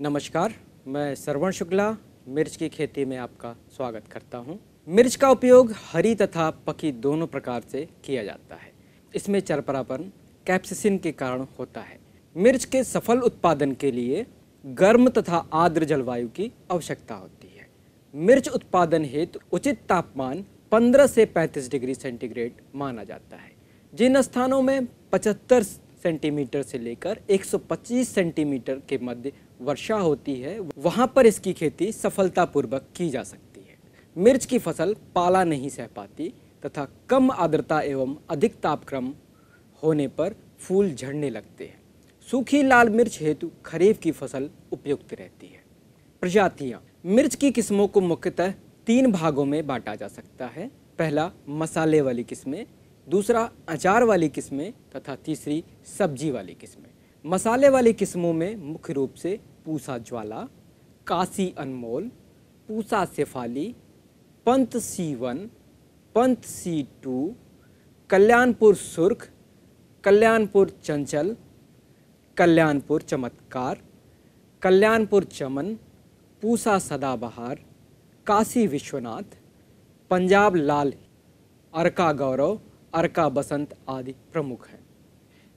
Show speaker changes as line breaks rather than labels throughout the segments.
नमस्कार मैं श्रवण शुक्ला मिर्च की खेती में आपका स्वागत करता हूं। मिर्च का उपयोग हरी तथा पकी दोनों प्रकार से किया जाता है इसमें चरपरापन कैप्सिसिन के कारण होता है मिर्च के सफल उत्पादन के लिए गर्म तथा आर्द्र जलवायु की आवश्यकता होती है मिर्च उत्पादन हेतु उचित तापमान 15 से 35 डिग्री सेंटीग्रेड माना जाता है जिन स्थानों में 75 सेंटीमीटर से लेकर 125 सेंटीमीटर के मध्य वर्षा होती है वहाँ पर इसकी खेती सफलतापूर्वक की जा सकती है मिर्च की फसल पाला नहीं सह पाती तथा कम आर्द्रता एवं अधिक तापक्रम होने पर फूल झड़ने लगते हैं सूखी लाल मिर्च हेतु खरीफ की फसल उपयुक्त रहती है प्रजातियाँ मिर्च की किस्मों को मुख्यतः तीन भागों में बांटा जा सकता है पहला मसाले वाली किस्में दूसरा अचार वाली किस्में तथा तीसरी सब्जी वाली किस्में मसाले वाली किस्मों में मुख्य रूप से पूसा ज्वाला काशी अनमोल पूसा सेफाली पंथ सी वन पंथ सी टू कल्याणपुर सुर्ख कल्याणपुर चंचल कल्याणपुर चमत्कार कल्याणपुर चमन पूसा सदाबहार काशी विश्वनाथ पंजाब लाल अर्का गौरव अर्का बसंत आदि प्रमुख हैं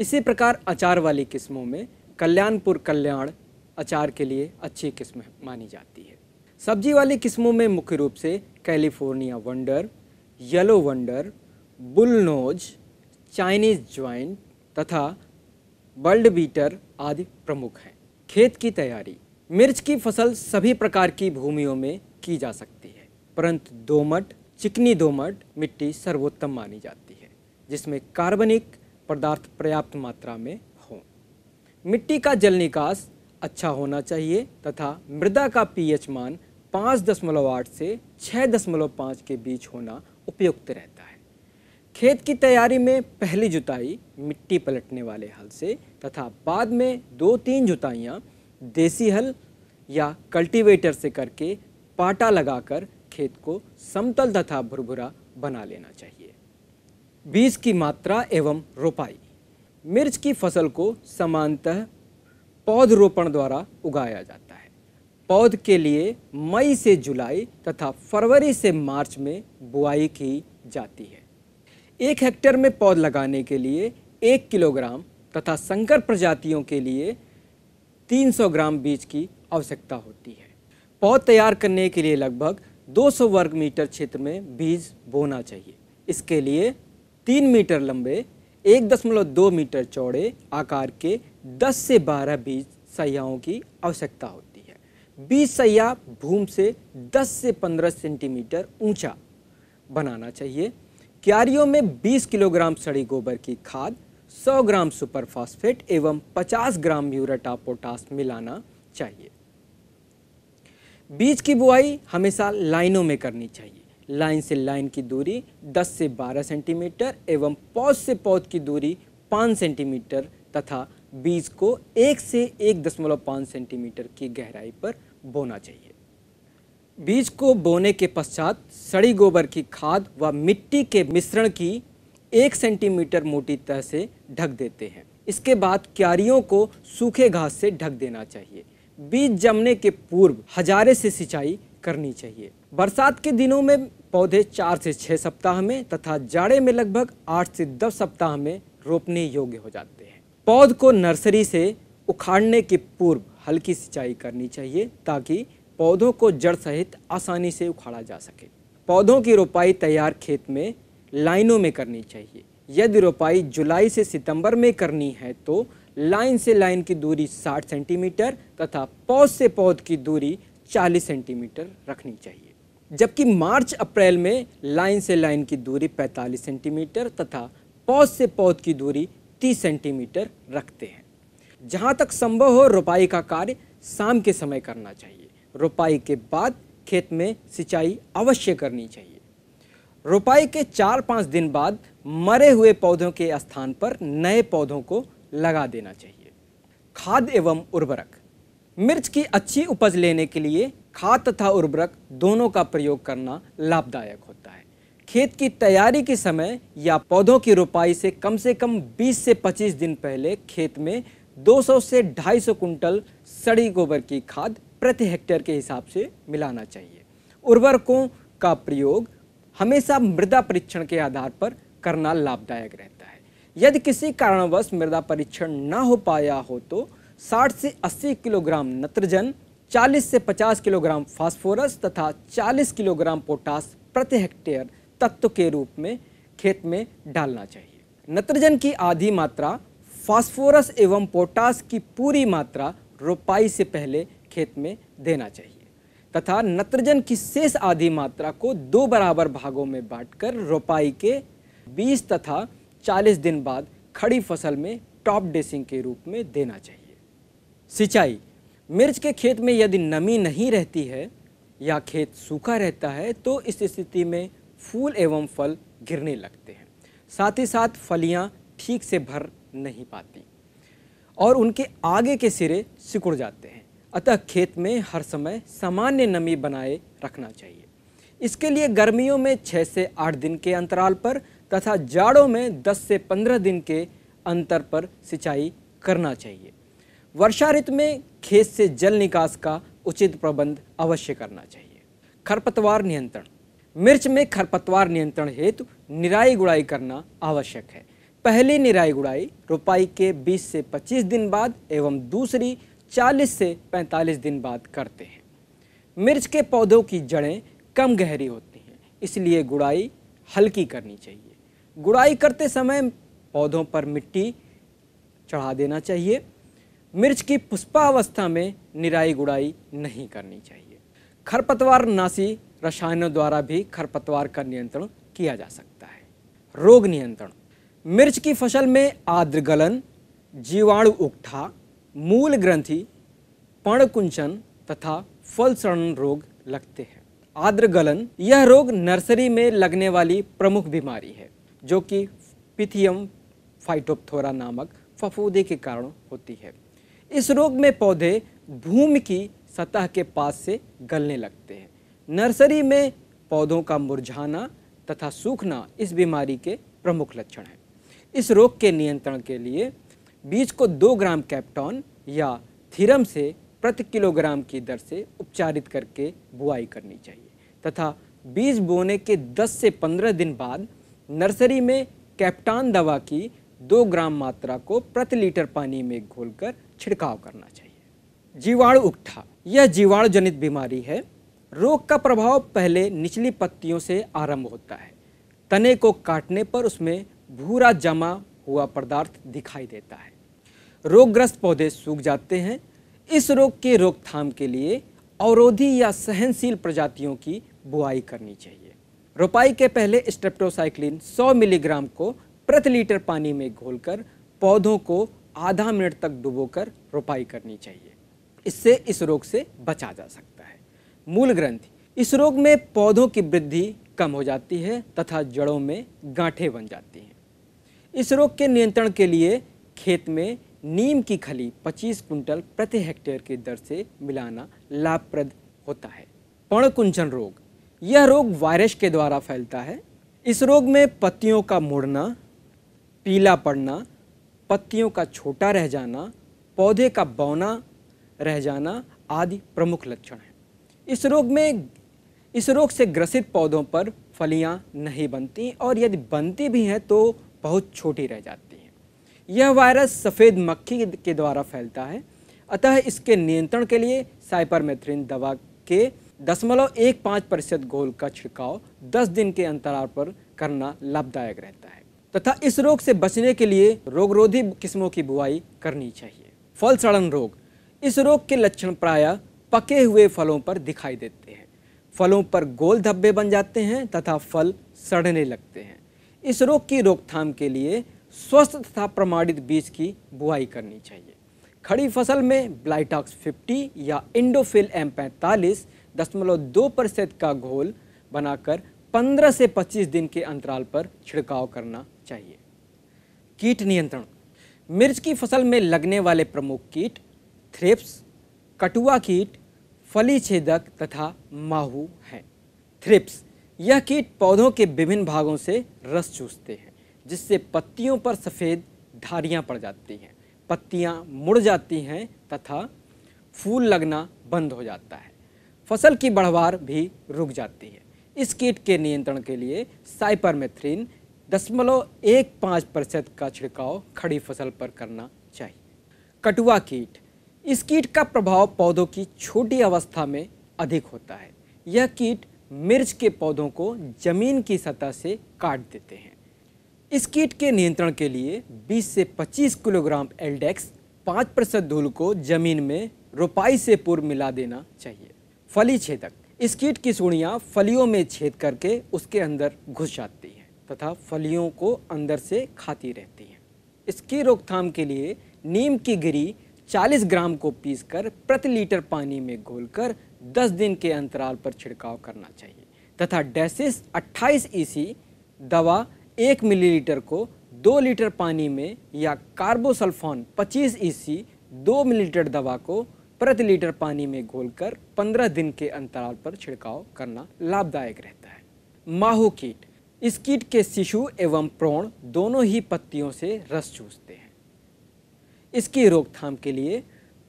इसी प्रकार अचार वाली किस्मों में कल्याणपुर कल्याण अचार के लिए अच्छी किस्म मानी जाती है सब्जी वाली किस्मों में मुख्य रूप से California wonder yellow wonder bullnose Chinese giant तथा बल्ड बीटर आदि प्रमुख हैं खेत की तैयारी मिर्च की फसल सभी प्रकार की भूमियों में की जा सकती है परंतु दोमट चिकनी दोमट मिट्टी सर्वोत्तम मानी जाती है जिसमें कार्बनिक पदार्थ पर्याप्त मात्रा में हों मिट्टी का जल निकास अच्छा होना चाहिए तथा मृदा का पीएच मान पाँच दशमलव आठ से छः दशमलव पाँच के बीच होना उपयुक्त रहता है खेत की तैयारी में पहली जुताई मिट्टी पलटने वाले हल से तथा बाद में दो तीन जुताइयाँ देसी हल या कल्टीवेटर से करके पाटा लगाकर खेत को समतल तथा भुरभुरा बना लेना चाहिए बीज की मात्रा एवं रोपाई मिर्च की फसल को समानतः पौधरोपण द्वारा उगाया जाता है पौध के लिए मई से जुलाई तथा फरवरी से मार्च में बुआई की जाती है एक हेक्टेयर में पौध लगाने के लिए एक किलोग्राम तथा संकर प्रजातियों के लिए 300 ग्राम बीज की आवश्यकता होती है पौध तैयार करने के लिए लगभग 200 वर्ग मीटर क्षेत्र में बीज बोना चाहिए इसके लिए तीन मीटर लंबे एक दशमलव दो मीटर चौड़े आकार के दस से बारह बीज सयाहों की आवश्यकता होती है बीज सयाह भूम से दस से पंद्रह सेंटीमीटर ऊंचा बनाना चाहिए क्यारियों में 20 किलोग्राम सड़ी गोबर की खाद 100 ग्राम सुपर एवं 50 ग्राम यूरेटा पोटास मिलाना चाहिए बीज की बुआई हमेशा लाइनों में करनी चाहिए लाइन से लाइन की दूरी 10 से 12 सेंटीमीटर एवं पौध से पौध की दूरी 5 सेंटीमीटर तथा बीज को एक से एक दशमलव पाँच सेंटीमीटर की गहराई पर बोना चाहिए बीज को बोने के पश्चात सड़ी गोबर की खाद व मिट्टी के मिश्रण की एक सेंटीमीटर मोटी तह से ढक देते हैं इसके बाद क्यारियों को सूखे घास से ढक देना चाहिए बीज जमने के पूर्व हजारे से सिंचाई करनी चाहिए बरसात के दिनों में पौधे चार से छः सप्ताह में तथा जाड़े में लगभग आठ से दस सप्ताह में रोपने योग्य हो जाते हैं पौध को नर्सरी से उखाड़ने के पूर्व हल्की सिंचाई करनी चाहिए ताकि पौधों को जड़ सहित आसानी से उखाड़ा जा सके पौधों की रोपाई तैयार खेत में लाइनों में करनी चाहिए यदि रोपाई जुलाई से सितंबर में करनी है तो लाइन से लाइन की दूरी 60 सेंटीमीटर तथा पौध से पौध की दूरी 40 सेंटीमीटर रखनी चाहिए जबकि मार्च अप्रैल में लाइन से लाइन की दूरी 45 सेंटीमीटर तथा पौध से पौध की दूरी 30 सेंटीमीटर रखते हैं जहाँ तक संभव हो रोपाई का कार्य शाम के समय करना चाहिए रोपाई के बाद खेत में सिंचाई अवश्य करनी चाहिए रोपाई के चार पाँच दिन बाद मरे हुए पौधों के स्थान पर नए पौधों को लगा देना चाहिए खाद एवं उर्वरक मिर्च की अच्छी उपज लेने के लिए खाद तथा उर्वरक दोनों का प्रयोग करना लाभदायक होता है खेत की तैयारी के समय या पौधों की रोपाई से कम से कम 20 से 25 दिन पहले खेत में 200 से 250 कुंटल सड़ी गोबर की खाद प्रति हेक्टेयर के हिसाब से मिलाना चाहिए उर्वरकों का प्रयोग हमेशा मृदा परीक्षण के आधार पर करना लाभदायक रहता है यदि किसी कारणवश मृदा परीक्षण ना हो पाया हो तो 60 से 80 किलोग्राम नत्रजन 40 से 50 किलोग्राम फास्फोरस तथा 40 किलोग्राम पोटास प्रति हेक्टेयर तत्व के रूप में खेत में डालना चाहिए नत्रजन की आधी मात्रा फास्फोरस एवं पोटास की पूरी मात्रा रोपाई से पहले खेत में देना चाहिए तथा नत्रजन की शेष आधी मात्रा को दो बराबर भागों में बांटकर रोपाई के 20 तथा 40 दिन बाद खड़ी फसल में टॉप डेसिंग के रूप में देना चाहिए सिंचाई मिर्च के खेत में यदि नमी नहीं रहती है या खेत सूखा रहता है तो इस स्थिति में फूल एवं फल गिरने लगते हैं साथ ही साथ फलियां ठीक से भर नहीं पाती और उनके आगे के सिरे सिकुड़ जाते हैं अतः खेत में हर समय सामान्य नमी बनाए रखना चाहिए इसके लिए गर्मियों में 6 से 8 दिन के अंतराल पर तथा जाड़ों में 10 से 15 दिन के अंतर पर सिंचाई करना चाहिए वर्षा ऋतु में खेत से जल निकास का उचित प्रबंध अवश्य करना चाहिए खरपतवार नियंत्रण मिर्च में खरपतवार नियंत्रण हेतु निराई गुड़ाई करना आवश्यक है पहली निराई गुड़ाई रोपाई के 20 से 25 दिन बाद एवं दूसरी 40 से 45 दिन बाद करते हैं मिर्च के पौधों की जड़ें कम गहरी होती हैं इसलिए गुड़ाई हल्की करनी चाहिए गुड़ाई करते समय पौधों पर मिट्टी चढ़ा देना चाहिए मिर्च की पुष्पावस्था में निराई गुड़ाई नहीं करनी चाहिए खरपतवार नासी रसायनों द्वारा भी खरपतवार का नियंत्रण किया जा सकता है रोग नियंत्रण मिर्च की फसल में गलन जीवाणु उकठा मूल ग्रंथि पणकुंचन तथा फल सड़न रोग लगते हैं आद्रगलन यह रोग नर्सरी में लगने वाली प्रमुख बीमारी है जो कि पिथियम फाइटोप्थोरा नामक फफूदे के कारण होती है इस रोग में पौधे भूमि की सतह के पास से गलने लगते हैं नर्सरी में पौधों का मुरझाना तथा सूखना इस बीमारी के प्रमुख लक्षण हैं इस रोग के नियंत्रण के लिए बीज को दो ग्राम कैप्टॉन या थिरम से प्रति किलोग्राम की दर से उपचारित करके बुआई करनी चाहिए तथा बीज बोने के 10 से 15 दिन बाद नर्सरी में कैप्टान दवा की दो ग्राम मात्रा को प्रति लीटर पानी में घोलकर छिड़काव करना चाहिए जीवाणु उकठा यह जीवाणु जनित बीमारी है रोग का प्रभाव पहले निचली पत्तियों से आरंभ होता है तने को काटने पर उसमें भूरा जमा हुआ पदार्थ दिखाई देता है रोगग्रस्त पौधे सूख जाते हैं इस रोग के रोकथाम के लिए अवरोधी या सहनशील प्रजातियों की बुआई करनी चाहिए रोपाई के पहले स्ट्रेप्टोसाइक्लिन 100 मिलीग्राम को प्रति लीटर पानी में घोलकर पौधों को आधा मिनट तक डुबोकर रोपाई करनी चाहिए इससे इस रोग से बचा जा सकता है मूल ग्रंथि इस रोग में पौधों की वृद्धि कम हो जाती है तथा जड़ों में गांठे बन जाती हैं इस रोग के नियंत्रण के लिए खेत में नीम की खली 25 कुंटल प्रति हेक्टेयर की दर से मिलाना लाभप्रद होता है पणकुंचन रोग यह रोग वायरस के द्वारा फैलता है इस रोग में पत्तियों का मुड़ना पीला पड़ना पत्तियों का छोटा रह जाना पौधे का बौना रह जाना आदि प्रमुख लक्षण हैं इस रोग में इस रोग से ग्रसित पौधों पर फलियां नहीं बनती और यदि बनती भी हैं तो बहुत छोटी रह जाती हैं यह वायरस सफ़ेद मक्खी के द्वारा फैलता है अतः इसके नियंत्रण के लिए साइपरमेथ्रिन दवा के दशमलव एक पाँच प्रतिशत घोल का छिड़काव दस दिन के अंतराल पर करना लाभदायक रहता है तथा इस रोग से बचने के लिए रोगरोधी किस्मों की बुआई करनी चाहिए फल सड़न रोग इस रोग के लक्षण प्रायः पके हुए फलों पर दिखाई देते हैं फलों पर गोल धब्बे बन जाते हैं तथा फल सड़ने लगते हैं इस रोग की रोकथाम के लिए स्वस्थ तथा प्रमाणित बीज की बुआई करनी चाहिए खड़ी फसल में ब्लाइटॉक्स 50 या इंडोफिल एम पैंतालीस दशमलव दो प्रतिशत का घोल बनाकर 15 से 25 दिन के अंतराल पर छिड़काव करना चाहिए कीट नियंत्रण मिर्च की फसल में लगने वाले प्रमुख कीट थ्रिप्स कटुआ कीट फली छेदक तथा माहू हैं थ्रिप्स यह कीट पौधों के विभिन्न भागों से रस चूसते हैं जिससे पत्तियों पर सफ़ेद धारियां पड़ जाती हैं पत्तियां मुड़ जाती हैं तथा फूल लगना बंद हो जाता है फसल की बढ़वार भी रुक जाती है इस कीट के नियंत्रण के लिए साइपरमेथ्रिन दशमलव एक पाँच प्रतिशत का छिड़काव खड़ी फसल पर करना चाहिए कटुआ कीट इस कीट का प्रभाव पौधों की छोटी अवस्था में अधिक होता है यह कीट मिर्च के पौधों को जमीन की सतह से काट देते हैं इस कीट के नियंत्रण के लिए 20 से 25 किलोग्राम एल्डेक्स 5 प्रतिशत धूल को जमीन में रोपाई से पूर्व मिला देना चाहिए फली छेदक इस कीट की सूढ़ियाँ फलियों में छेद करके उसके अंदर घुस जाती है तथा फलियों को अंदर से खाती रहती है इसकी रोकथाम के लिए नीम की गिरी 40 ग्राम को पीसकर प्रति लीटर पानी में घोलकर 10 दिन के अंतराल पर छिड़काव करना चाहिए तथा डेसिस 28 ईसी e दवा 1 मिलीलीटर को 2 लीटर पानी में या कार्बोसल्फोन 25 ईसी 2 मिलीलीटर दवा को प्रति लीटर पानी में घोलकर 15 दिन के अंतराल पर छिड़काव करना लाभदायक रहता है माहू कीट इस कीट के शिशु एवं प्रौण दोनों ही पत्तियों से रस चूसते हैं इसकी रोकथाम के लिए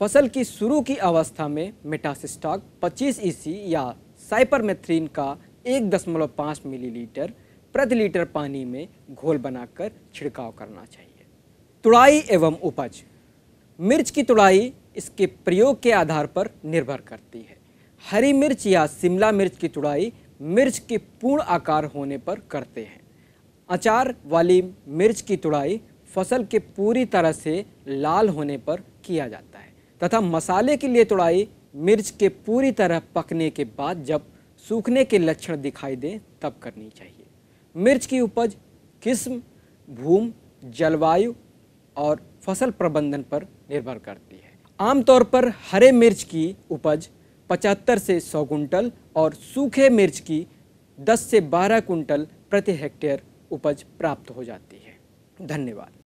फसल की शुरू की अवस्था में मेटासिस्टॉक 25 ईसी e या साइपरमेथ्रीन का 1.5 मिलीलीटर प्रति लीटर पानी में घोल बनाकर छिड़काव करना चाहिए तुड़ाई एवं उपज मिर्च की तुड़ाई इसके प्रयोग के आधार पर निर्भर करती है हरी मिर्च या शिमला मिर्च की तुड़ाई मिर्च के पूर्ण आकार होने पर करते हैं अचार वाली मिर्च की तुड़ाई फसल के पूरी तरह से लाल होने पर किया जाता है तथा मसाले के लिए तुड़ाई मिर्च के पूरी तरह पकने के बाद जब सूखने के लक्षण दिखाई दें तब करनी चाहिए मिर्च की उपज किस्म भूम जलवायु और फसल प्रबंधन पर निर्भर करती है आमतौर पर हरे मिर्च की उपज पचहत्तर से सौ कुंटल और सूखे मिर्च की 10 से 12 कुंटल प्रति हेक्टेयर उपज प्राप्त हो जाती है धन्यवाद